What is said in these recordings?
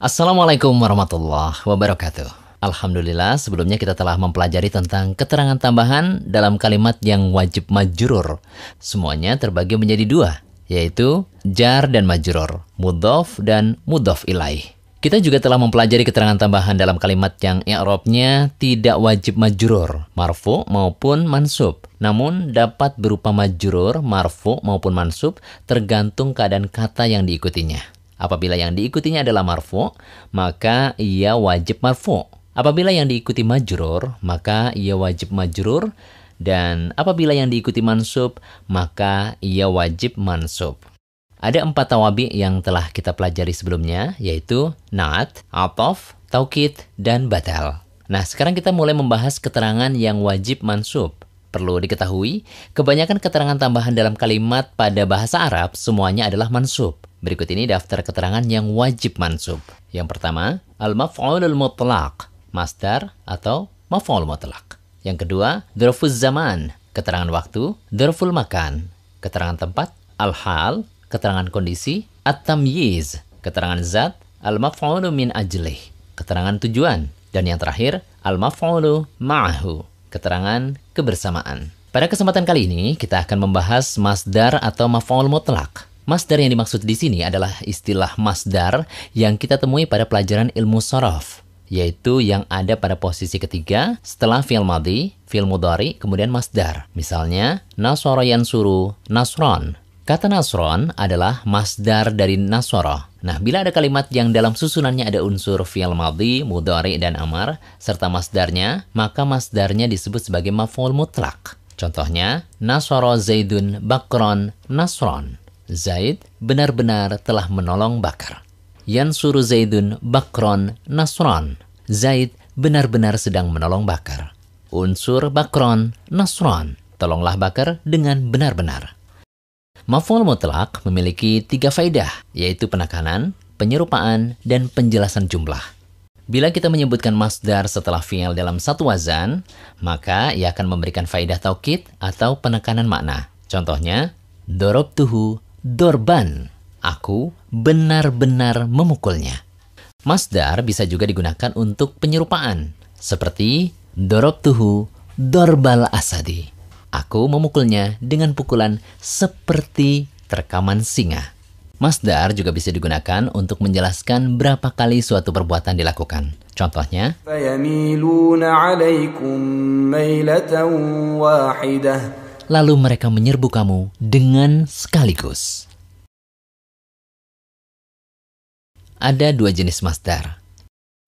Assalamualaikum warahmatullahi wabarakatuh. Alhamdulillah sebelumnya kita telah mempelajari tentang keterangan tambahan dalam kalimat yang wajib majurur. Semuanya terbagi menjadi dua, yaitu jar dan majurur, mudhof dan mudhof ilaih. Kita juga telah mempelajari keterangan tambahan dalam kalimat yang i'rabnya tidak wajib majurur, marfu maupun mansub. Namun dapat berupa majurur, marfu maupun mansub tergantung keadaan kata yang diikutinya. Apabila yang diikutinya adalah marfu, maka ia wajib marfu. Apabila yang diikuti majrur, maka ia wajib majrur dan apabila yang diikuti mansub, maka ia wajib mansub. Ada empat tawabi yang telah kita pelajari sebelumnya, yaitu naat, atof, taukid, dan batal. Nah, sekarang kita mulai membahas keterangan yang wajib mansub. Perlu diketahui, kebanyakan keterangan tambahan dalam kalimat pada bahasa Arab semuanya adalah mansub. Berikut ini daftar keterangan yang wajib mansub. Yang pertama, al-maf'ulul mutlaq, masdar atau maf'ul mutlaq. Yang kedua, dhurfuz zaman, keterangan waktu, dzarful makan, keterangan tempat, al-hal, keterangan kondisi, at-tamyiz, keterangan zat, al-maf'ulu min ajlih, keterangan tujuan, dan yang terakhir, al-maf'ulu ma'hu, keterangan kebersamaan. Pada kesempatan kali ini, kita akan membahas masdar atau maf'ul mutlak. Masdar yang dimaksud di sini adalah istilah masdar yang kita temui pada pelajaran ilmu sorof, yaitu yang ada pada posisi ketiga setelah fi'il madhi, fi'il mudhari, kemudian masdar. Misalnya, nasoro yansuru, nasron. Kata nasron adalah masdar dari nasoro, Nah, bila ada kalimat yang dalam susunannya ada unsur fi'il madhi, mudhari, dan amar, serta masdarnya, maka masdarnya disebut sebagai maf'ul mutlak. Contohnya, Nasoro Zaidun Bakron Nasron. Zaid benar-benar telah menolong Bakar. Yansuru Zaidun Bakron Nasron. Zaid benar-benar sedang menolong Bakar. Unsur Bakron Nasron. Tolonglah Bakar dengan benar-benar. Maf'ul mutlak memiliki tiga faedah, yaitu penekanan, penyerupaan, dan penjelasan jumlah. Bila kita menyebutkan masdar setelah fi'il dalam satu wazan, maka ia akan memberikan faedah taukid atau penekanan makna. Contohnya, dorob tuhu dorban. Aku benar-benar memukulnya. Masdar bisa juga digunakan untuk penyerupaan, seperti dorob tuhu dorbal asadi. Aku memukulnya dengan pukulan seperti terkaman singa. Masdar juga bisa digunakan untuk menjelaskan berapa kali suatu perbuatan dilakukan. Contohnya, lalu mereka menyerbu kamu dengan sekaligus. Ada dua jenis masdar,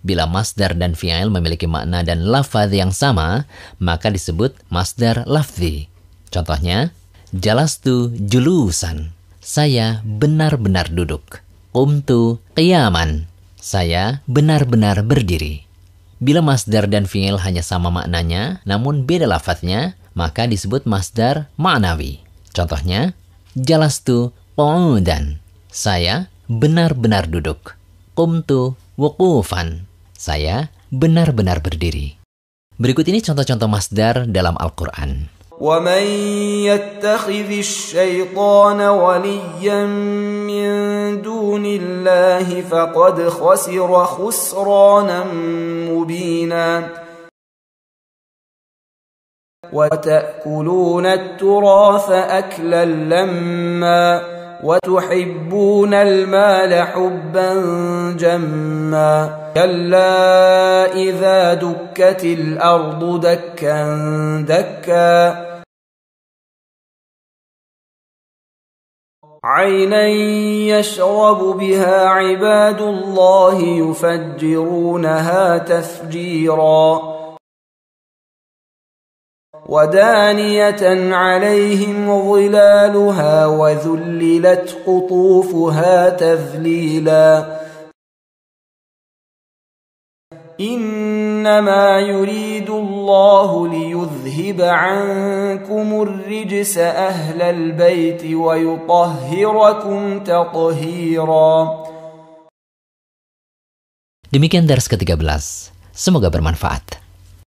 Bila masdar dan fi'il memiliki makna dan lafaz yang sama, maka disebut masdar lafzi. Contohnya, jalastu julusan. Saya benar-benar duduk. Umtu qiyaman. Saya benar-benar berdiri. Bila masdar dan fi'il hanya sama maknanya, namun beda lafaznya, maka disebut masdar ma'nawi. Contohnya, jalastu qu'udan. Saya benar-benar duduk. Qumtu wukufan saya benar-benar berdiri. Berikut ini contoh-contoh masdar dalam Al-Quran. ومن يتخذ الشَّيْطَانَ وليا من دُونِ اللَّهِ فقد خَسِرَ خُسْرَانًا مبينا وَتَأْكُلُونَ التُّرَاثَ أَكْلًا لمّا وتحبون المال حبا جما كلا اذا دكت الارض دكا دكا عينا يشرب بها عباد الله يفجرونها تفجيرا ودانية عليهم ظلالها وذللت قطوفها تذليلا إنما يريد الله ليذهب عنكم الرجس أهل البيت ويطهركم تطهيرا Demikian dars ke-13. Semoga bermanfaat.